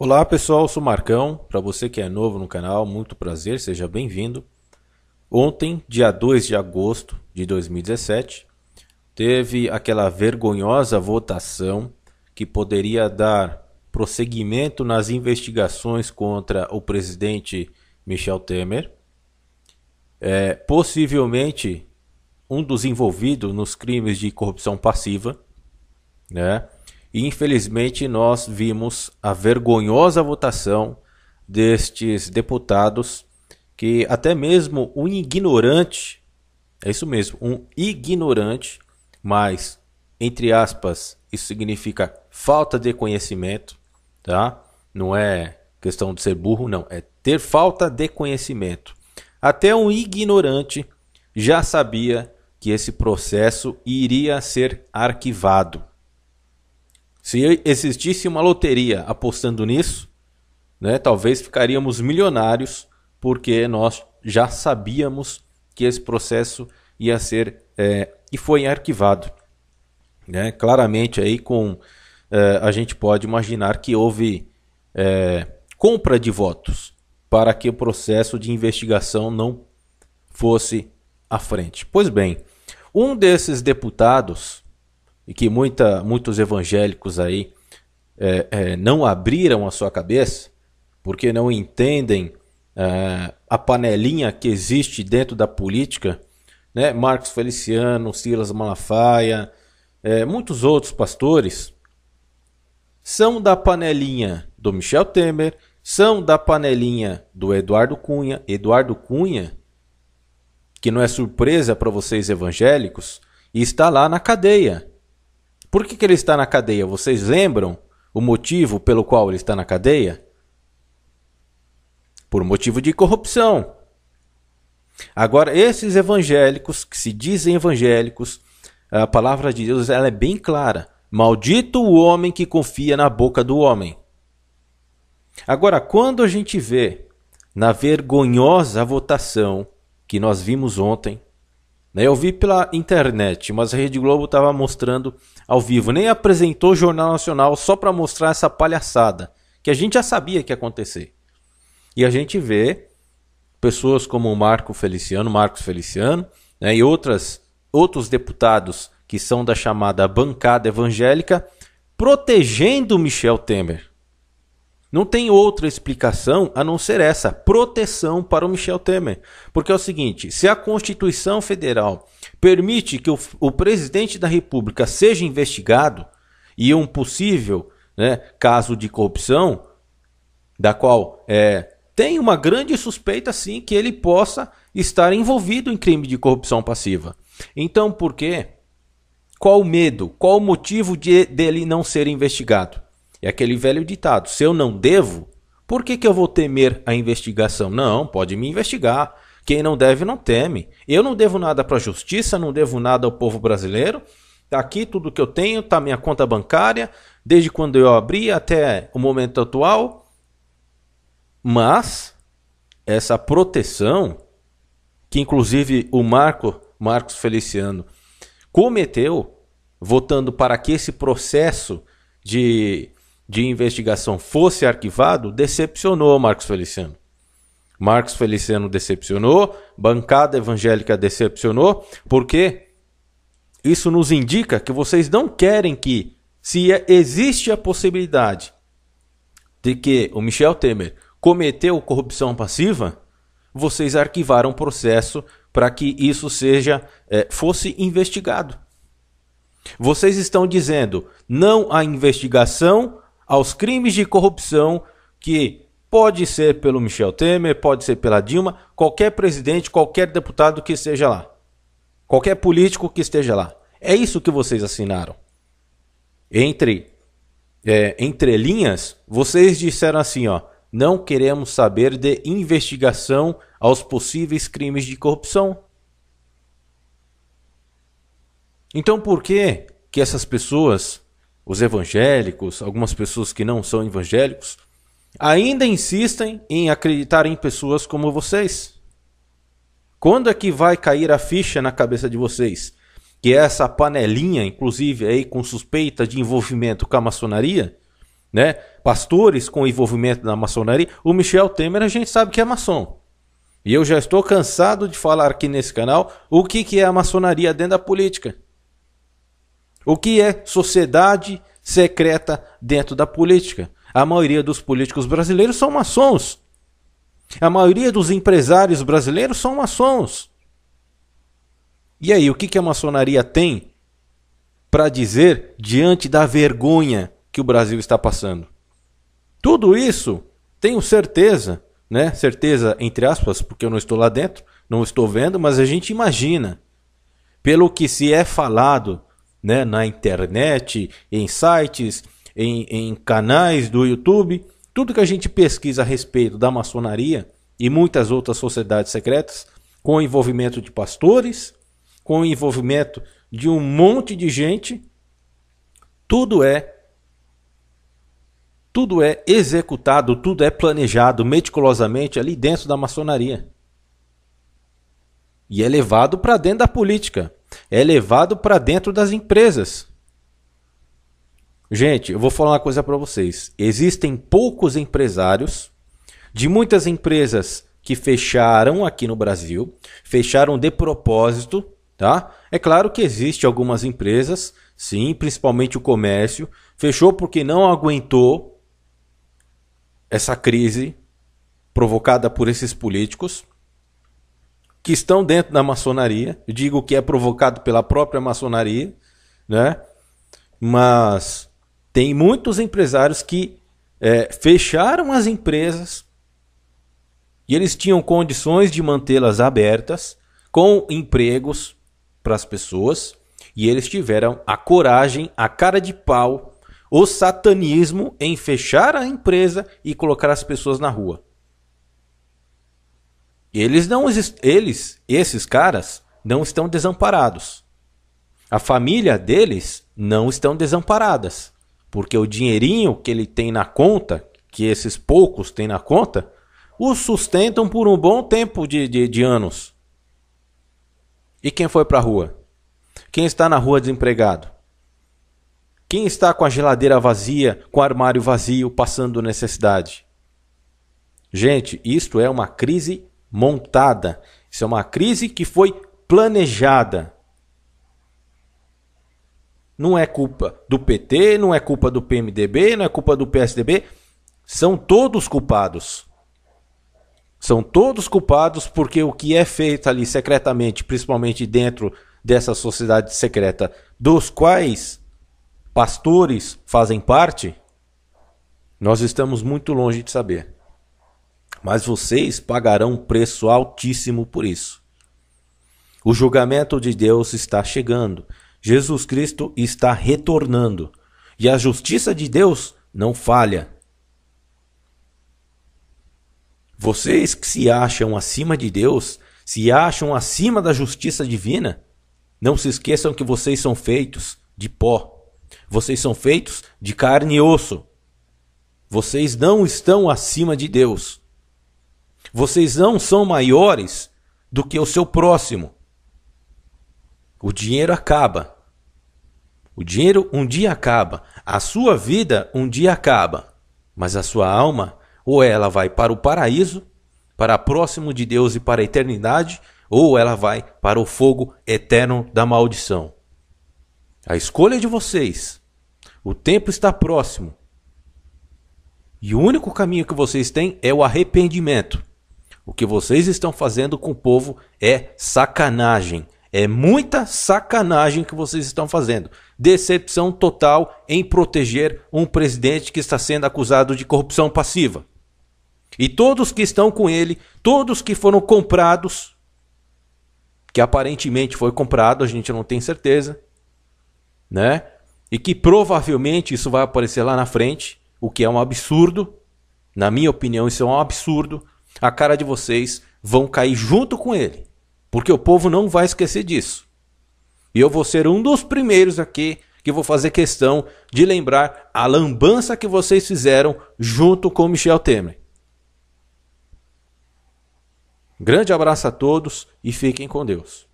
Olá pessoal, sou Marcão. Para você que é novo no canal, muito prazer, seja bem-vindo. Ontem, dia 2 de agosto de 2017, teve aquela vergonhosa votação que poderia dar prosseguimento nas investigações contra o presidente Michel Temer. É, possivelmente um dos envolvidos nos crimes de corrupção passiva, né? infelizmente nós vimos a vergonhosa votação destes deputados que até mesmo um ignorante, é isso mesmo, um ignorante, mas entre aspas, isso significa falta de conhecimento, tá? Não é questão de ser burro, não, é ter falta de conhecimento. Até um ignorante já sabia que esse processo iria ser arquivado. Se existisse uma loteria apostando nisso, né, talvez ficaríamos milionários, porque nós já sabíamos que esse processo ia ser é, e foi arquivado. Né? Claramente aí com é, a gente pode imaginar que houve é, compra de votos para que o processo de investigação não fosse à frente. Pois bem, um desses deputados e que muita, muitos evangélicos aí é, é, não abriram a sua cabeça porque não entendem é, a panelinha que existe dentro da política, né? Marcos Feliciano, Silas Malafaia, é, muitos outros pastores são da panelinha do Michel Temer, são da panelinha do Eduardo Cunha. Eduardo Cunha, que não é surpresa para vocês evangélicos, está lá na cadeia. Por que, que ele está na cadeia? Vocês lembram o motivo pelo qual ele está na cadeia? Por motivo de corrupção. Agora, esses evangélicos que se dizem evangélicos, a palavra de Deus ela é bem clara. Maldito o homem que confia na boca do homem. Agora, quando a gente vê na vergonhosa votação que nós vimos ontem, né, eu vi pela internet, mas a Rede Globo estava mostrando ao vivo. Nem apresentou o Jornal Nacional só para mostrar essa palhaçada, que a gente já sabia que ia acontecer. E a gente vê pessoas como o Marco Feliciano, Marcos Feliciano, né, e outras, outros deputados que são da chamada bancada evangélica protegendo Michel Temer. Não tem outra explicação a não ser essa, proteção para o Michel Temer. Porque é o seguinte: se a Constituição Federal permite que o, o presidente da República seja investigado e um possível né, caso de corrupção, da qual é, tem uma grande suspeita sim que ele possa estar envolvido em crime de corrupção passiva. Então, por quê? Qual o medo? Qual o motivo de, dele não ser investigado? É aquele velho ditado: se eu não devo, por que, que eu vou temer a investigação? Não, pode me investigar. Quem não deve não teme. Eu não devo nada para a justiça, não devo nada ao povo brasileiro. Está aqui tudo que eu tenho, tá minha conta bancária, desde quando eu abri até o momento atual. Mas essa proteção que inclusive o Marco Marcos Feliciano cometeu votando para que esse processo de de investigação fosse arquivado, decepcionou Marcos Feliciano. Marcos Feliciano decepcionou, bancada evangélica decepcionou, porque isso nos indica que vocês não querem que, se é, existe a possibilidade de que o Michel Temer cometeu corrupção passiva, vocês arquivaram o processo para que isso seja é, fosse investigado. Vocês estão dizendo não à investigação aos crimes de corrupção que pode ser pelo Michel Temer, pode ser pela Dilma, qualquer presidente, qualquer deputado que esteja lá, qualquer político que esteja lá. É isso que vocês assinaram. Entre é, entre linhas, vocês disseram assim, ó, não queremos saber de investigação aos possíveis crimes de corrupção. Então por que que essas pessoas os evangélicos, algumas pessoas que não são evangélicos, ainda insistem em acreditar em pessoas como vocês. Quando é que vai cair a ficha na cabeça de vocês? Que essa panelinha, inclusive aí com suspeita de envolvimento com a maçonaria, né? Pastores com envolvimento na maçonaria, o Michel Temer a gente sabe que é maçom. E eu já estou cansado de falar aqui nesse canal o que, que é a maçonaria dentro da política. O que é sociedade secreta dentro da política? A maioria dos políticos brasileiros são maçons. A maioria dos empresários brasileiros são maçons. E aí, o que a maçonaria tem para dizer diante da vergonha que o Brasil está passando? Tudo isso, tenho certeza, né? Certeza entre aspas, porque eu não estou lá dentro, não estou vendo, mas a gente imagina. Pelo que se é falado, né, na internet, em sites, em, em canais do YouTube. Tudo que a gente pesquisa a respeito da maçonaria e muitas outras sociedades secretas, com o envolvimento de pastores, com o envolvimento de um monte de gente, tudo é tudo é executado, tudo é planejado meticulosamente ali dentro da maçonaria. E é levado para dentro da política é levado para dentro das empresas. Gente, eu vou falar uma coisa para vocês. Existem poucos empresários de muitas empresas que fecharam aqui no Brasil, fecharam de propósito, tá? É claro que existe algumas empresas, sim, principalmente o comércio, fechou porque não aguentou essa crise provocada por esses políticos que estão dentro da maçonaria. digo que é provocado pela própria maçonaria, né? Mas tem muitos empresários que é, fecharam as empresas e eles tinham condições de mantê-las abertas com empregos para as pessoas e eles tiveram a coragem, a cara de pau, o satanismo em fechar a empresa e colocar as pessoas na rua. Eles não eles, esses caras não estão desamparados. A família deles não estão desamparadas, porque o dinheirinho que ele tem na conta, que esses poucos têm na conta, o sustentam por um bom tempo de, de, de anos. E quem foi para a rua? Quem está na rua desempregado? Quem está com a geladeira vazia, com o armário vazio, passando necessidade? Gente, isto é uma crise montada. Isso é uma crise que foi planejada. Não é culpa do PT, não é culpa do PMDB, não é culpa do PSDB. São todos culpados. São todos culpados porque o que é feito ali secretamente, principalmente dentro dessa sociedade secreta, dos quais pastores fazem parte, nós estamos muito longe de saber. Mas vocês pagarão um preço altíssimo por isso. O julgamento de Deus está chegando. Jesus Cristo está retornando. E a justiça de Deus não falha. Vocês que se acham acima de Deus, se acham acima da justiça divina, não se esqueçam que vocês são feitos de pó. Vocês são feitos de carne e osso. Vocês não estão acima de Deus. Vocês não são maiores do que o seu próximo. O dinheiro acaba. O dinheiro um dia acaba. A sua vida um dia acaba. Mas a sua alma, ou ela vai para o paraíso, para próximo de Deus e para a eternidade, ou ela vai para o fogo eterno da maldição. A escolha é de vocês. O tempo está próximo. E o único caminho que vocês têm é o arrependimento. O que vocês estão fazendo com o povo é sacanagem. É muita sacanagem que vocês estão fazendo. Decepção total em proteger um presidente que está sendo acusado de corrupção passiva. E todos que estão com ele, todos que foram comprados, que aparentemente foi comprado, a gente não tem certeza, né? E que provavelmente isso vai aparecer lá na frente, o que é um absurdo. Na minha opinião, isso é um absurdo a cara de vocês vão cair junto com ele. Porque o povo não vai esquecer disso. E eu vou ser um dos primeiros aqui que vou fazer questão de lembrar a lambança que vocês fizeram junto com Michel Temer. Grande abraço a todos e fiquem com Deus.